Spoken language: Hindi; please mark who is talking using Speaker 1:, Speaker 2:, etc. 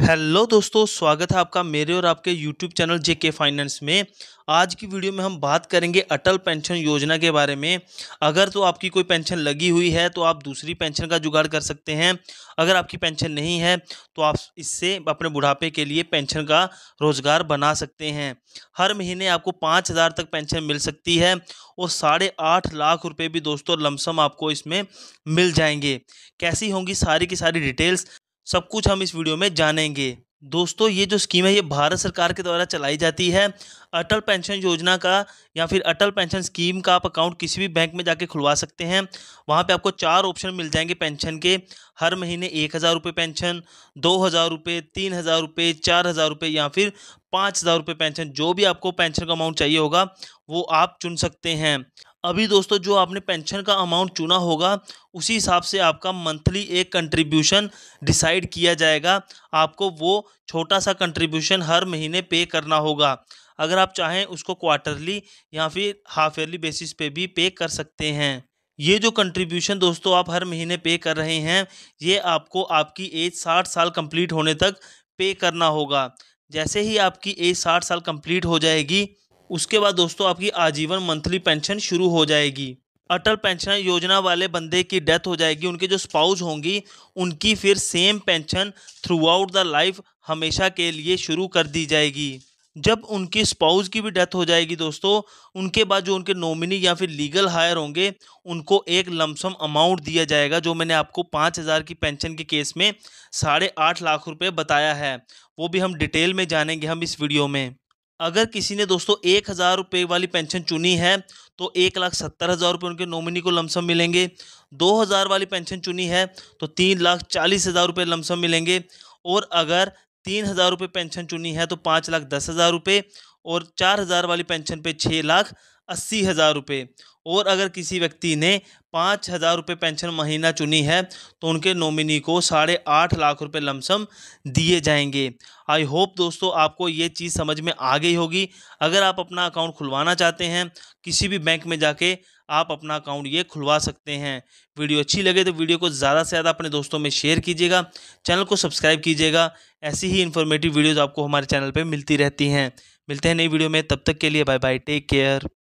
Speaker 1: हेलो दोस्तों स्वागत है आपका मेरे और आपके यूट्यूब चैनल जे के फाइनेंस में आज की वीडियो में हम बात करेंगे अटल पेंशन योजना के बारे में अगर तो आपकी कोई पेंशन लगी हुई है तो आप दूसरी पेंशन का जुगाड़ कर सकते हैं अगर आपकी पेंशन नहीं है तो आप इससे अपने बुढ़ापे के लिए पेंशन का रोजगार बना सकते हैं हर महीने आपको पाँच हज़ार तक पेंशन मिल सकती है और साढ़े आठ लाख रुपये भी दोस्तों लमसम आपको इसमें मिल जाएंगे कैसी होंगी सारी की सारी डिटेल्स सब कुछ हम इस वीडियो में जानेंगे दोस्तों ये जो स्कीम है ये भारत सरकार के द्वारा चलाई जाती है अटल पेंशन योजना का या फिर अटल पेंशन स्कीम का आप अकाउंट किसी भी बैंक में जाके खुलवा सकते हैं वहाँ पे आपको चार ऑप्शन मिल जाएंगे पेंशन के हर महीने एक हज़ार रुपये पेंशन दो हज़ार रुपये तीन हज़ार रुपये चार हज़ार रुपये या फिर पाँच हज़ार रुपये पेंशन जो भी आपको पेंशन का अमाउंट चाहिए होगा वो आप चुन सकते हैं अभी दोस्तों जो आपने पेंशन का अमाउंट चुना होगा उसी हिसाब से आपका मंथली एक कंट्रीब्यूशन डिसाइड किया जाएगा आपको वो छोटा सा कंट्रीब्यूशन हर महीने पे करना होगा अगर आप चाहें उसको क्वार्टरली या फिर हाफ ईयरली बेसिस पे भी पे कर सकते हैं ये जो कंट्रीब्यूशन दोस्तों आप हर महीने पे कर रहे हैं ये आपको आपकी एज साठ साल कंप्लीट होने तक पे करना होगा जैसे ही आपकी एज साठ साल कंप्लीट हो जाएगी उसके बाद दोस्तों आपकी आजीवन मंथली पेंशन शुरू हो जाएगी अटल पेंशन योजना वाले बंदे की डेथ हो जाएगी उनके जो स्पाउस होंगी उनकी फिर same pension throughout the life हमेशा के लिए शुरू कर दी जाएगी जब उनकी स्पाउस की भी डेथ हो जाएगी दोस्तों उनके बाद जो उनके नॉमिनी या फिर लीगल हायर होंगे उनको एक लमसम अमाउंट दिया जाएगा जो मैंने आपको पाँच हज़ार की पेंशन के केस में साढ़े आठ लाख रुपए बताया है वो भी हम डिटेल में जानेंगे हम इस वीडियो में अगर किसी ने दोस्तों एक हज़ार रुपये वाली पेंशन चुनी है तो एक लाख सत्तर हज़ार रुपये उनके नॉमिनी को लमसम मिलेंगे दो हज़ार वाली पेंशन चुनी है तो तीन लाख चालीस हज़ार रुपये लमसम मिलेंगे और अगर तीन हज़ार रुपये पेंशन चुनी है तो पाँच लाख दस हज़ार रुपये और चार हज़ार वाली पेंशन पे छः लाख अस्सी हज़ार रुपये और अगर किसी व्यक्ति ने पाँच हज़ार रुपये पेंशन महीना चुनी है तो उनके नॉमिनी को साढ़े आठ लाख रुपये लमसम दिए जाएंगे आई होप दोस्तों आपको ये चीज़ समझ में आ गई होगी अगर आप अपना अकाउंट खुलवाना चाहते हैं किसी भी बैंक में जाके आप अपना अकाउंट ये खुलवा सकते हैं वीडियो अच्छी लगे तो वीडियो को ज़्यादा से ज़्यादा अपने दोस्तों में शेयर कीजिएगा चैनल को सब्सक्राइब कीजिएगा ऐसी ही इन्फॉर्मेटिव वीडियोज़ आपको हमारे चैनल पर मिलती रहती हैं मिलते हैं नई वीडियो में तब तक के लिए बाय बाय टेक केयर